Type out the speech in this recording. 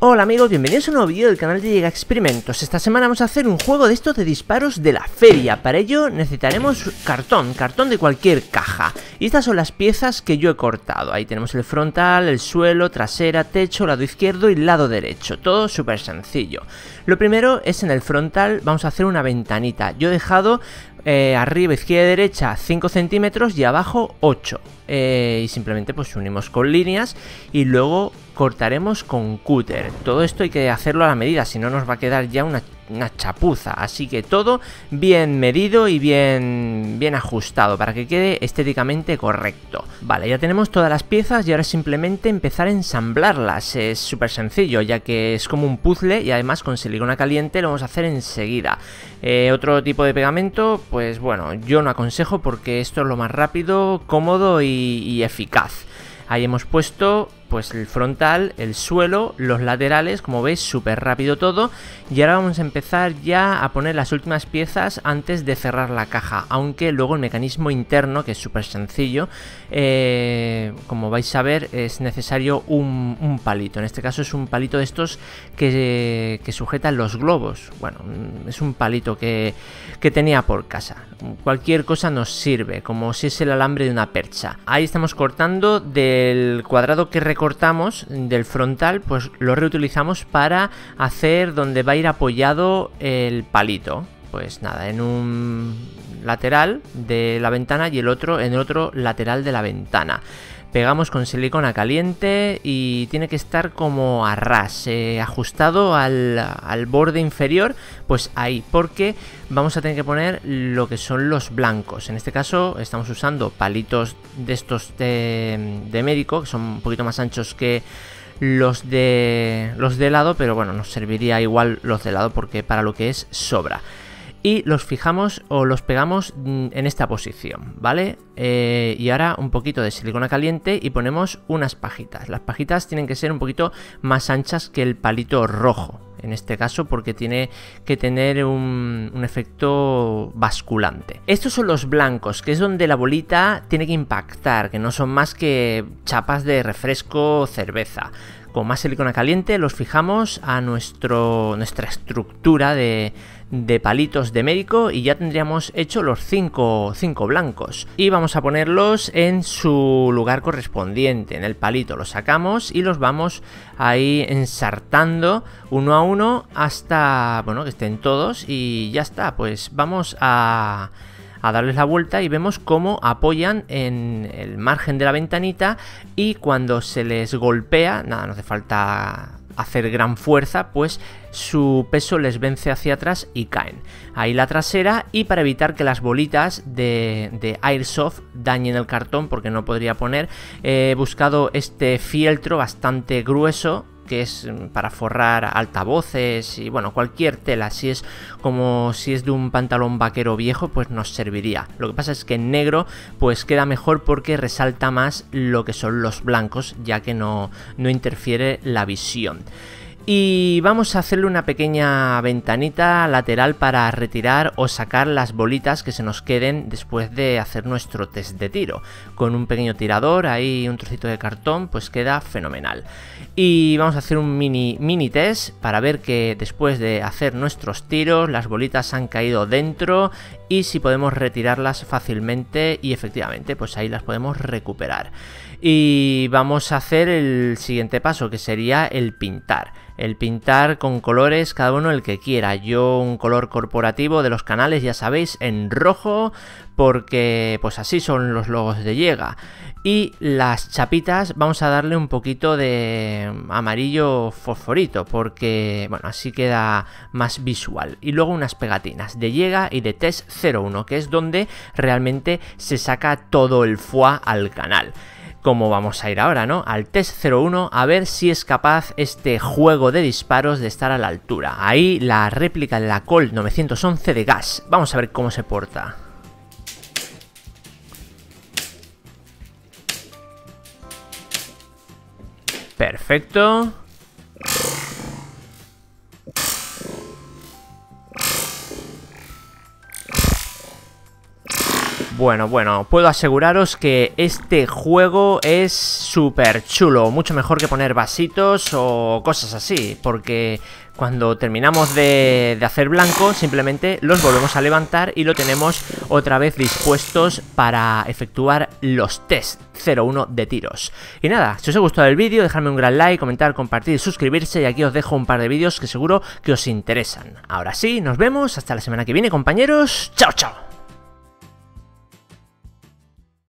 Hola amigos, bienvenidos a un nuevo vídeo del canal de Llega Experimentos Esta semana vamos a hacer un juego de estos de disparos de la feria Para ello necesitaremos cartón, cartón de cualquier caja Y estas son las piezas que yo he cortado Ahí tenemos el frontal, el suelo, trasera, techo, lado izquierdo y lado derecho Todo súper sencillo Lo primero es en el frontal, vamos a hacer una ventanita Yo he dejado eh, arriba, izquierda y derecha 5 centímetros y abajo 8. Eh, y simplemente pues unimos con líneas y luego cortaremos con cúter. Todo esto hay que hacerlo a la medida, si no nos va a quedar ya una una chapuza. Así que todo bien medido y bien, bien ajustado para que quede estéticamente correcto. Vale, ya tenemos todas las piezas y ahora simplemente empezar a ensamblarlas. Es súper sencillo ya que es como un puzzle y además con silicona caliente lo vamos a hacer enseguida. Eh, otro tipo de pegamento, pues bueno, yo no aconsejo porque esto es lo más rápido, cómodo y, y eficaz. Ahí hemos puesto pues el frontal, el suelo, los laterales, como veis, súper rápido todo. Y ahora vamos a empezar ya a poner las últimas piezas antes de cerrar la caja, aunque luego el mecanismo interno, que es súper sencillo, eh, como vais a ver, es necesario un, palito. En este caso es un palito de estos que, que sujetan los globos. Bueno, mm, es un palito que, que tenía por casa. Cualquier cosa nos sirve, como si es el alambre de una percha. Ahí estamos cortando del cuadrado que recortamos del frontal, pues lo reutilizamos para hacer donde va a ir apoyado el palito pues nada, en un lateral de la ventana y el otro en el otro lateral de la ventana. Pegamos con silicona caliente y tiene que estar como a ras, eh, ajustado al, borde inferior, pues ahí, porque vamos a tener que poner lo que son los blancos. En este caso estamos usando palitos de estos de, de médico, que son un poquito más anchos que los de los de lado, pero bueno, nos serviría igual los de lado porque para lo que es sobra y los fijamos o los pegamos mm, en esta posición, ¿vale? Eh, y ahora un poquito de silicona caliente y ponemos unas pajitas. Las pajitas tienen que ser un poquito más anchas que el palito rojo, en este caso porque tiene que tener un, un, efecto basculante. Estos son los blancos, que es donde la bolita tiene que impactar, que no son más que chapas de refresco o cerveza más silicona caliente los fijamos a nuestro, nuestra estructura de, palitos de médico y ya tendríamos hecho los 5 blancos y vamos a ponerlos en su lugar correspondiente en el palito los sacamos y los vamos ahí ensartando uno a uno hasta bueno que estén todos y ya está pues vamos a a darles la vuelta y vemos cómo apoyan en el margen de la ventanita y cuando se les golpea, nada, no hace falta hacer gran fuerza, pues su peso les vence hacia atrás y caen. Ahí la trasera y para evitar que las bolitas de, de Airsoft dañen el cartón, porque no podría poner, he buscado este fieltro bastante grueso que es mm, para forrar altavoces y bueno, cualquier tela, si es como si es de un pantalón vaquero viejo, pues nos serviría. Lo que pasa es que en negro pues queda mejor porque resalta más lo que son los blancos, ya que no, no interfiere la visión. Y vamos a hacerle una pequeña ventanita lateral para retirar o sacar las bolitas que se nos queden después de hacer nuestro test de tiro. Con un pequeño tirador, ahí un trocito de cartón, pues queda fenomenal. Y vamos a hacer un mini, mini test para ver que después de hacer nuestros tiros, las bolitas han caído dentro y si podemos retirarlas fácilmente y efectivamente, pues ahí las podemos recuperar. Y vamos a hacer el siguiente paso, que sería el pintar el pintar con colores cada uno el que quiera. Yo un color corporativo de los canales, ya sabéis, en rojo, porque pues así son los logos de Llega. Y las chapitas vamos a darle un poquito de amarillo fosforito, porque bueno, así queda más visual. Y luego unas pegatinas de Llega y de Test 01, que es donde realmente se saca todo el foie al canal como vamos a ir ahora, ¿no? Al test 01 a ver si es capaz este juego de disparos de estar a la altura. Ahí la réplica de la Colt 911 de gas. Vamos a ver cómo se porta. Perfecto. Bueno, bueno, puedo aseguraros que este juego es súper chulo, mucho mejor que poner vasitos o cosas así, porque cuando terminamos de, hacer blanco simplemente los volvemos a levantar y lo tenemos otra vez dispuestos para efectuar los test 01 de tiros. Y nada, si os ha gustado el vídeo dejadme un gran like, comentar, compartir suscribirse y aquí os dejo un par de vídeos que seguro que os interesan. Ahora sí, nos vemos, hasta la semana que viene compañeros, chao chao.